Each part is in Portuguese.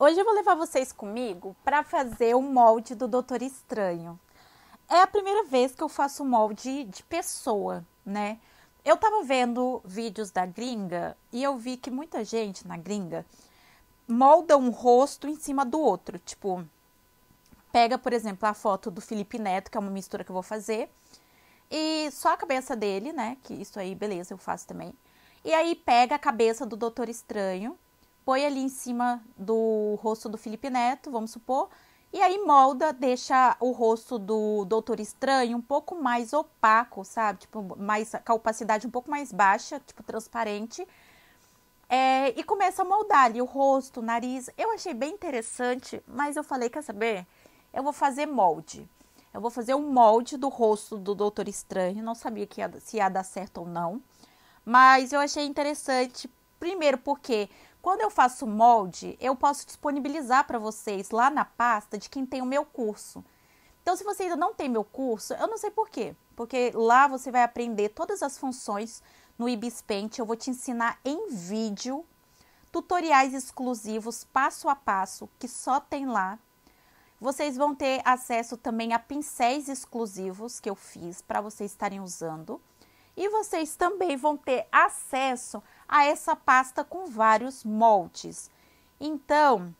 Hoje eu vou levar vocês comigo para fazer o molde do Doutor Estranho. É a primeira vez que eu faço molde de pessoa, né? Eu tava vendo vídeos da gringa e eu vi que muita gente na gringa molda um rosto em cima do outro. Tipo, pega, por exemplo, a foto do Felipe Neto, que é uma mistura que eu vou fazer, e só a cabeça dele, né? Que isso aí, beleza, eu faço também. E aí pega a cabeça do Doutor Estranho põe ali em cima do rosto do Felipe Neto, vamos supor, e aí molda, deixa o rosto do Doutor Estranho um pouco mais opaco, sabe? Tipo, mais, com a opacidade um pouco mais baixa, tipo, transparente. É, e começa a moldar ali o rosto, o nariz. Eu achei bem interessante, mas eu falei, quer saber? Eu vou fazer molde. Eu vou fazer um molde do rosto do Doutor Estranho. Não sabia que ia, se ia dar certo ou não. Mas eu achei interessante, primeiro porque quando eu faço molde, eu posso disponibilizar para vocês lá na pasta de quem tem o meu curso. Então, se você ainda não tem meu curso, eu não sei por quê, porque lá você vai aprender todas as funções no Ibis Paint. Eu vou te ensinar em vídeo tutoriais exclusivos passo a passo que só tem lá. Vocês vão ter acesso também a pincéis exclusivos que eu fiz para vocês estarem usando. E vocês também vão ter acesso a essa pasta com vários moldes. Então,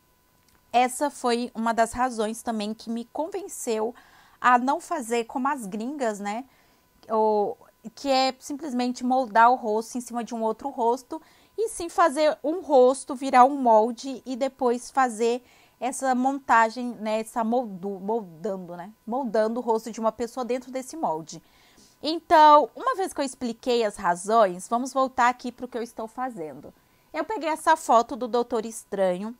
essa foi uma das razões também que me convenceu a não fazer como as gringas, né? Ou, que é simplesmente moldar o rosto em cima de um outro rosto e sim fazer um rosto virar um molde e depois fazer essa montagem, né, essa moldu, moldando, né, moldando o rosto de uma pessoa dentro desse molde. Então, uma vez que eu expliquei as razões, vamos voltar aqui para o que eu estou fazendo. Eu peguei essa foto do Doutor Estranho.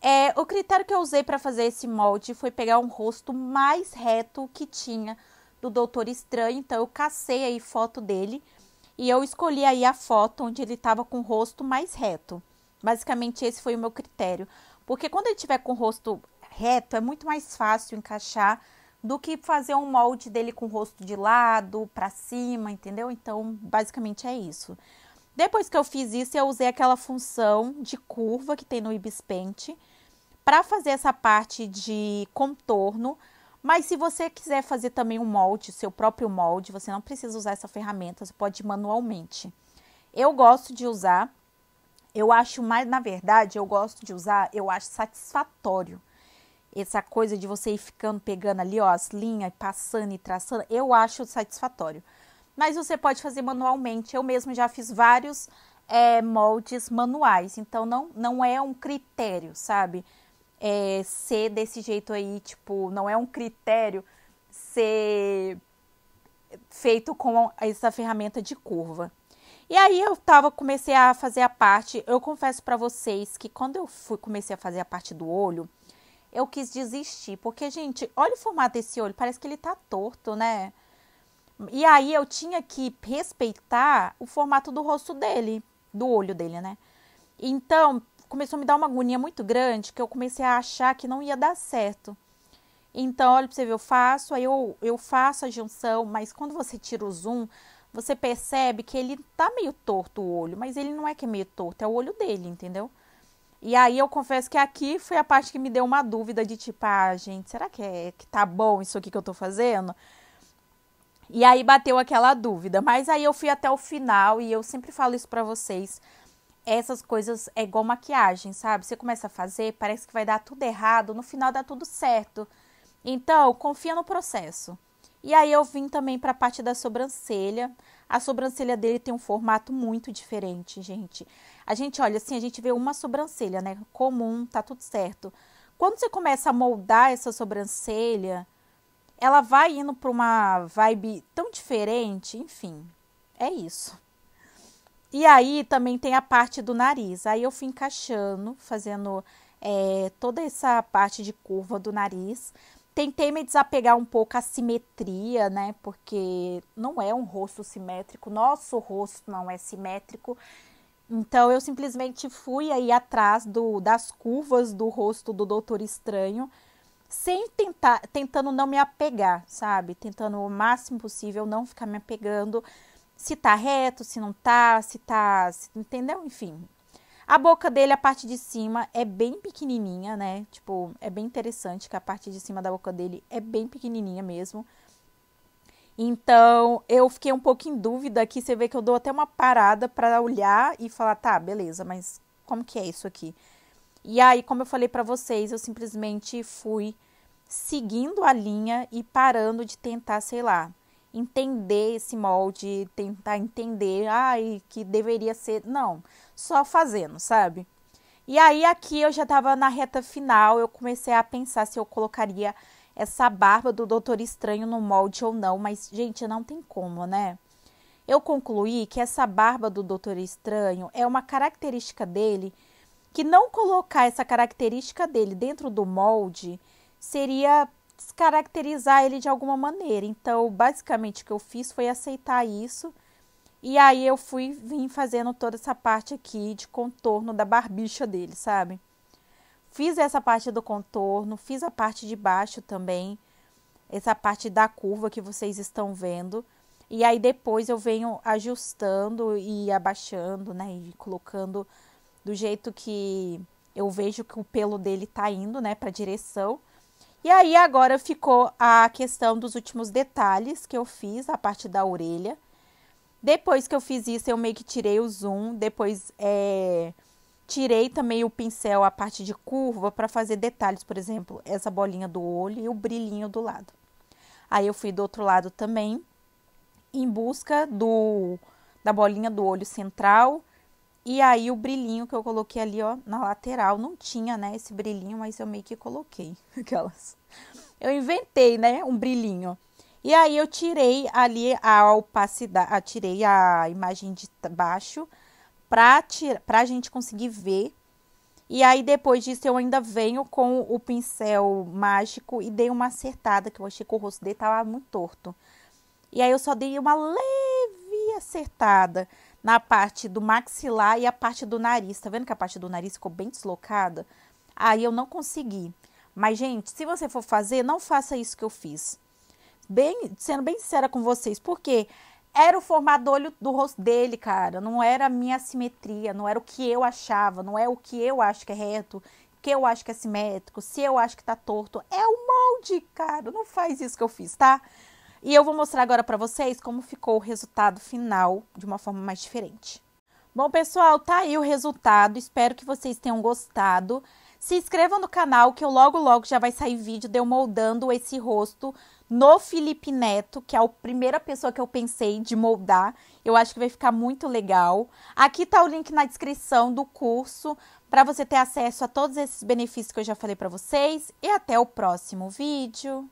É, o critério que eu usei para fazer esse molde foi pegar um rosto mais reto que tinha do Doutor Estranho. Então, eu cacei aí foto dele e eu escolhi aí a foto onde ele estava com o rosto mais reto. Basicamente, esse foi o meu critério. Porque quando ele tiver com o rosto reto, é muito mais fácil encaixar do que fazer um molde dele com o rosto de lado, para cima, entendeu? Então, basicamente é isso. Depois que eu fiz isso, eu usei aquela função de curva que tem no Ibis Paint para fazer essa parte de contorno. Mas se você quiser fazer também um molde, seu próprio molde, você não precisa usar essa ferramenta, você pode manualmente. Eu gosto de usar, eu acho mais, na verdade, eu gosto de usar, eu acho satisfatório essa coisa de você ir ficando pegando ali, ó, as linhas, passando e traçando, eu acho satisfatório. Mas você pode fazer manualmente. Eu mesmo já fiz vários é, moldes manuais, então não, não é um critério, sabe? É, ser desse jeito aí, tipo, não é um critério ser feito com essa ferramenta de curva. E aí eu tava, comecei a fazer a parte, eu confesso para vocês que quando eu fui, comecei a fazer a parte do olho, eu quis desistir. Porque, gente, olha o formato desse olho, parece que ele tá torto, né? E aí eu tinha que respeitar o formato do rosto dele, do olho dele, né? Então, começou a me dar uma agonia muito grande que eu comecei a achar que não ia dar certo. Então, olha pra você ver, eu faço, aí eu, eu faço a junção, mas quando você tira o zoom, você percebe que ele tá meio torto o olho, mas ele não é que é meio torto, é o olho dele, entendeu? E aí eu confesso que aqui foi a parte que me deu uma dúvida de tipo, ah, gente, será que, é, que tá bom isso aqui que eu tô fazendo? E aí bateu aquela dúvida, mas aí eu fui até o final e eu sempre falo isso para vocês. Essas coisas é igual maquiagem, sabe? Você começa a fazer, parece que vai dar tudo errado, no final dá tudo certo. Então, confia no processo. E aí eu vim também para a parte da sobrancelha. A sobrancelha dele tem um formato muito diferente, gente. A gente olha assim, a gente vê uma sobrancelha, né? Comum, tá tudo certo. Quando você começa a moldar essa sobrancelha, ela vai indo para uma vibe tão diferente, enfim. É isso. E aí também tem a parte do nariz. Aí eu fui encaixando, fazendo é, toda essa parte de curva do nariz. Tentei me desapegar um pouco a simetria, né? Porque não é um rosto simétrico, nosso rosto não é simétrico. Então eu simplesmente fui aí atrás do, das curvas do rosto do Doutor Estranho, sem tentar, tentando não me apegar, sabe? Tentando o máximo possível não ficar me apegando, se tá reto, se não tá, se tá, se, entendeu? Enfim, a boca dele, a parte de cima, é bem pequenininha, né? Tipo, é bem interessante que a parte de cima da boca dele é bem pequenininha mesmo. Então, eu fiquei um pouco em dúvida aqui. Você vê que eu dou até uma parada para olhar e falar, tá, beleza, mas como que é isso aqui? E aí, como eu falei para vocês, eu simplesmente fui seguindo a linha e parando de tentar, sei lá, entender esse molde, tentar entender, ai, que deveria ser. Não, só fazendo, sabe? E aí aqui eu já estava na reta final, eu comecei a pensar se eu colocaria essa barba do Doutor Estranho no molde ou não, mas gente, não tem como, né? Eu concluí que essa barba do Doutor Estranho é uma característica dele que não colocar essa característica dele dentro do molde seria descaracterizar ele de alguma maneira. Então, basicamente, o que eu fiz foi aceitar isso. E aí eu fui vim fazendo toda essa parte aqui de contorno da barbicha dele, sabe? Fiz essa parte do contorno, fiz a parte de baixo também, essa parte da curva que vocês estão vendo. E aí depois eu venho ajustando e abaixando, né, e colocando do jeito que eu vejo que o pelo dele tá indo, né, para direção. E aí agora ficou a questão dos últimos detalhes que eu fiz, a parte da orelha. Depois que eu fiz isso, eu meio que tirei o zoom, depois é, tirei também o pincel, a parte de curva, para fazer detalhes, por exemplo, essa bolinha do olho e o brilhinho do lado. Aí eu fui do outro lado também, em busca do da bolinha do olho central e aí o brilhinho que eu coloquei ali, ó, na lateral, não tinha, né, esse brilhinho, mas eu meio que coloquei aquelas. Eu inventei, né, um brilhinho. E aí eu tirei ali a opacidade, tirei a imagem de baixo para pra gente conseguir ver. E aí depois disso eu ainda venho com o pincel mágico e dei uma acertada que eu achei que o rosto dele tava muito torto. E aí eu só dei uma leve acertada na parte do maxilar e a parte do nariz. Tá vendo que a parte do nariz ficou bem deslocada? Aí eu não consegui. Mas, gente, se você for fazer, não faça isso que eu fiz. Bem, sendo bem sincera com vocês, porque era o formato do olho do rosto dele, cara. Não era a minha simetria, não era o que eu achava, não é o que eu acho que é reto, que eu acho que é simétrico, se eu acho que tá torto. É o molde, cara. Não faz isso que eu fiz, tá? E eu vou mostrar agora para vocês como ficou o resultado final de uma forma mais diferente. Bom, pessoal, tá aí o resultado. Espero que vocês tenham gostado. Se inscrevam no canal que eu logo logo já vai sair vídeo de eu moldando esse rosto no Felipe Neto, que é a primeira pessoa que eu pensei de moldar. Eu acho que vai ficar muito legal. Aqui tá o link na descrição do curso para você ter acesso a todos esses benefícios que eu já falei para vocês e até o próximo vídeo.